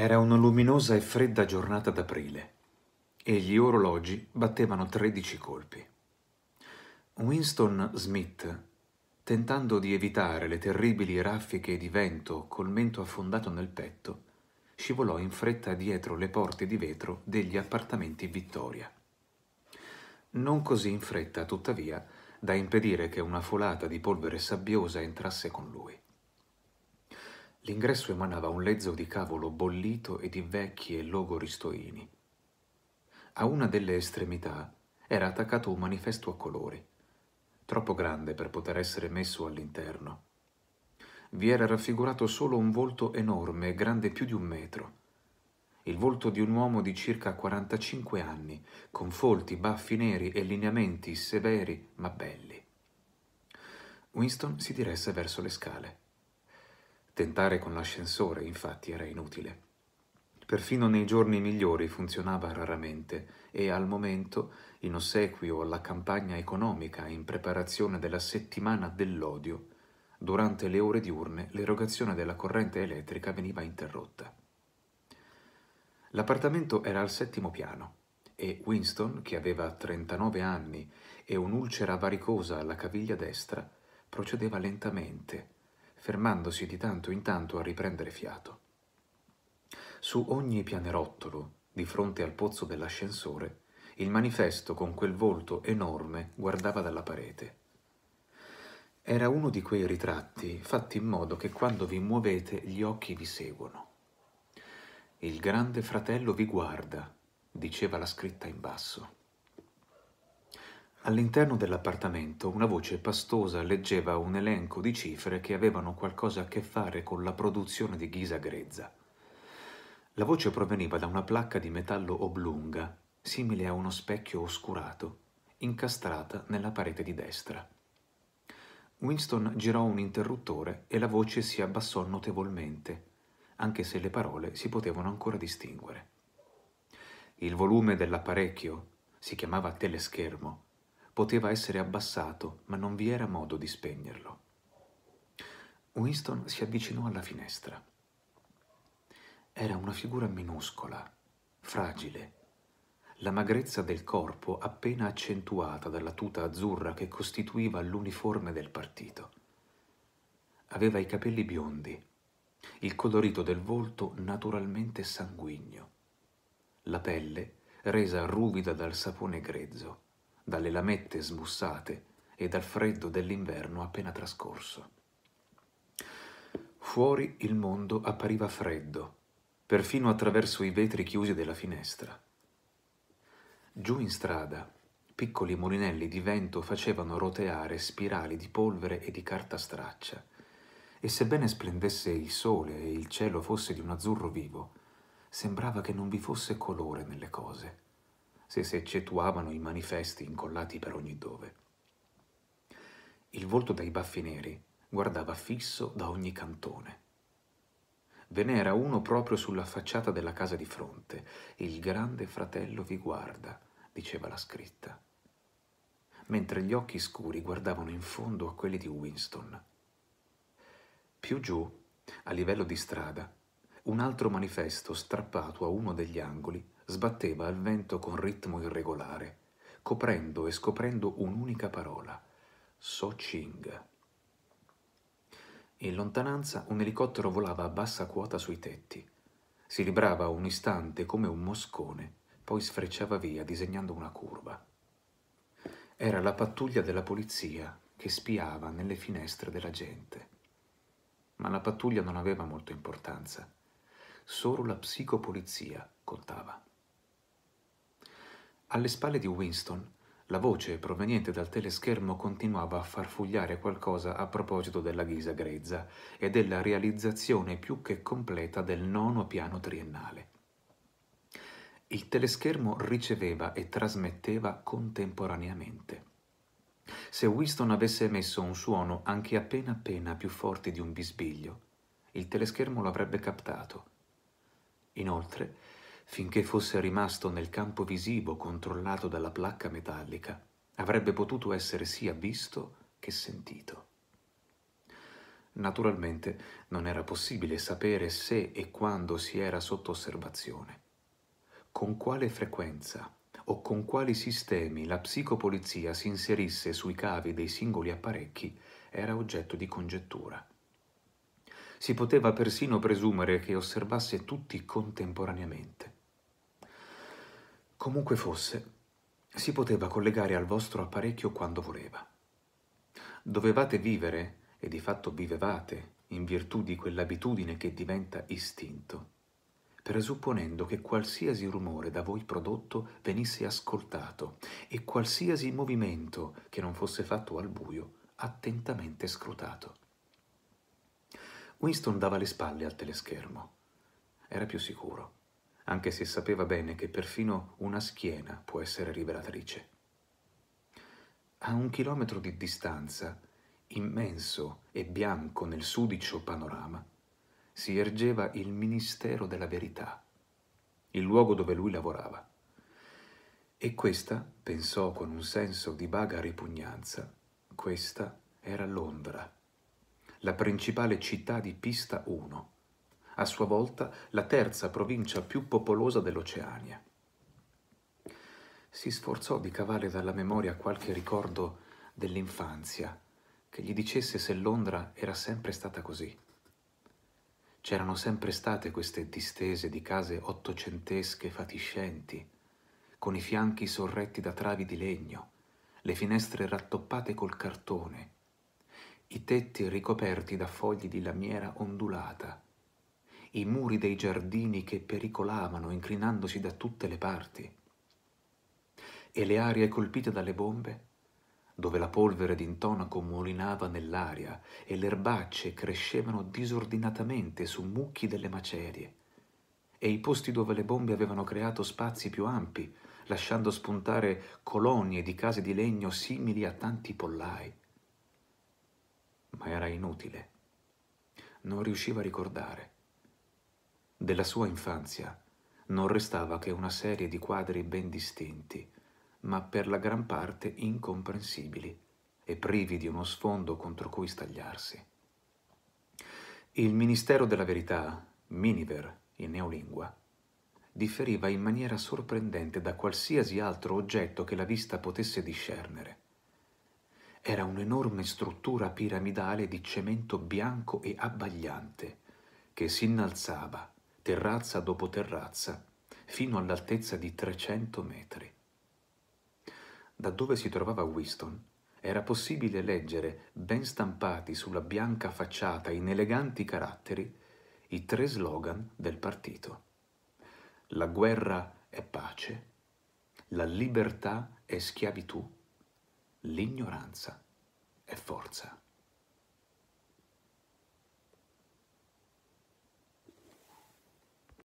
Era una luminosa e fredda giornata d'aprile e gli orologi battevano tredici colpi. Winston Smith, tentando di evitare le terribili raffiche di vento col mento affondato nel petto, scivolò in fretta dietro le porte di vetro degli appartamenti Vittoria. Non così in fretta, tuttavia, da impedire che una folata di polvere sabbiosa entrasse con lui. L'ingresso emanava un lezzo di cavolo bollito e di vecchi e logori stoini. A una delle estremità era attaccato un manifesto a colori, troppo grande per poter essere messo all'interno. Vi era raffigurato solo un volto enorme, grande più di un metro. Il volto di un uomo di circa 45 anni, con folti, baffi neri e lineamenti severi ma belli. Winston si diresse verso le scale. Tentare con l'ascensore, infatti, era inutile. Perfino nei giorni migliori funzionava raramente e al momento, in ossequio alla campagna economica in preparazione della settimana dell'odio, durante le ore diurne l'erogazione della corrente elettrica veniva interrotta. L'appartamento era al settimo piano e Winston, che aveva 39 anni e un'ulcera varicosa alla caviglia destra, procedeva lentamente, fermandosi di tanto in tanto a riprendere fiato. Su ogni pianerottolo, di fronte al pozzo dell'ascensore, il manifesto con quel volto enorme guardava dalla parete. Era uno di quei ritratti fatti in modo che quando vi muovete gli occhi vi seguono. Il grande fratello vi guarda, diceva la scritta in basso. All'interno dell'appartamento una voce pastosa leggeva un elenco di cifre che avevano qualcosa a che fare con la produzione di ghisa grezza. La voce proveniva da una placca di metallo oblunga, simile a uno specchio oscurato, incastrata nella parete di destra. Winston girò un interruttore e la voce si abbassò notevolmente, anche se le parole si potevano ancora distinguere. Il volume dell'apparecchio si chiamava teleschermo poteva essere abbassato, ma non vi era modo di spegnerlo. Winston si avvicinò alla finestra. Era una figura minuscola, fragile, la magrezza del corpo appena accentuata dalla tuta azzurra che costituiva l'uniforme del partito. Aveva i capelli biondi, il colorito del volto naturalmente sanguigno, la pelle resa ruvida dal sapone grezzo dalle lamette smussate e dal freddo dell'inverno appena trascorso. Fuori il mondo appariva freddo, perfino attraverso i vetri chiusi della finestra. Giù in strada, piccoli mulinelli di vento facevano roteare spirali di polvere e di carta straccia, e sebbene splendesse il sole e il cielo fosse di un azzurro vivo, sembrava che non vi fosse colore nelle cose se si eccettuavano i manifesti incollati per ogni dove. Il volto dai baffi neri guardava fisso da ogni cantone. Ve n'era uno proprio sulla facciata della casa di fronte. Il grande fratello vi guarda, diceva la scritta. Mentre gli occhi scuri guardavano in fondo a quelli di Winston. Più giù, a livello di strada, un altro manifesto strappato a uno degli angoli sbatteva al vento con ritmo irregolare, coprendo e scoprendo un'unica parola, So Ching. In lontananza un elicottero volava a bassa quota sui tetti. Si librava un istante come un moscone, poi sfrecciava via disegnando una curva. Era la pattuglia della polizia che spiava nelle finestre della gente. Ma la pattuglia non aveva molto importanza. Solo la psicopolizia contava. Alle spalle di Winston, la voce proveniente dal teleschermo continuava a farfugliare qualcosa a proposito della ghisa grezza e della realizzazione più che completa del nono piano triennale. Il teleschermo riceveva e trasmetteva contemporaneamente. Se Winston avesse emesso un suono anche appena appena più forte di un bisbiglio, il teleschermo lo avrebbe captato. Inoltre, finché fosse rimasto nel campo visivo controllato dalla placca metallica, avrebbe potuto essere sia visto che sentito. Naturalmente non era possibile sapere se e quando si era sotto osservazione, con quale frequenza o con quali sistemi la psicopolizia si inserisse sui cavi dei singoli apparecchi era oggetto di congettura. Si poteva persino presumere che osservasse tutti contemporaneamente, Comunque fosse, si poteva collegare al vostro apparecchio quando voleva. Dovevate vivere, e di fatto vivevate, in virtù di quell'abitudine che diventa istinto, presupponendo che qualsiasi rumore da voi prodotto venisse ascoltato e qualsiasi movimento che non fosse fatto al buio attentamente scrutato. Winston dava le spalle al teleschermo. Era più sicuro anche se sapeva bene che perfino una schiena può essere rivelatrice. A un chilometro di distanza, immenso e bianco nel sudicio panorama, si ergeva il Ministero della Verità, il luogo dove lui lavorava. E questa, pensò con un senso di vaga ripugnanza, questa era Londra, la principale città di Pista 1 a sua volta la terza provincia più popolosa dell'Oceania. Si sforzò di cavare dalla memoria qualche ricordo dell'infanzia che gli dicesse se Londra era sempre stata così. C'erano sempre state queste distese di case ottocentesche fatiscenti, con i fianchi sorretti da travi di legno, le finestre rattoppate col cartone, i tetti ricoperti da fogli di lamiera ondulata, i muri dei giardini che pericolavano inclinandosi da tutte le parti, e le aree colpite dalle bombe, dove la polvere d'intonaco mulinava nell'aria e le erbacce crescevano disordinatamente su mucchi delle macerie, e i posti dove le bombe avevano creato spazi più ampi, lasciando spuntare colonie di case di legno simili a tanti pollai. Ma era inutile. Non riusciva a ricordare. Della sua infanzia non restava che una serie di quadri ben distinti, ma per la gran parte incomprensibili e privi di uno sfondo contro cui stagliarsi. Il Ministero della Verità, Miniver in neolingua, differiva in maniera sorprendente da qualsiasi altro oggetto che la vista potesse discernere. Era un'enorme struttura piramidale di cemento bianco e abbagliante che si innalzava terrazza dopo terrazza, fino all'altezza di 300 metri. Da dove si trovava Winston era possibile leggere, ben stampati sulla bianca facciata in eleganti caratteri, i tre slogan del partito. La guerra è pace, la libertà è schiavitù, l'ignoranza è forza.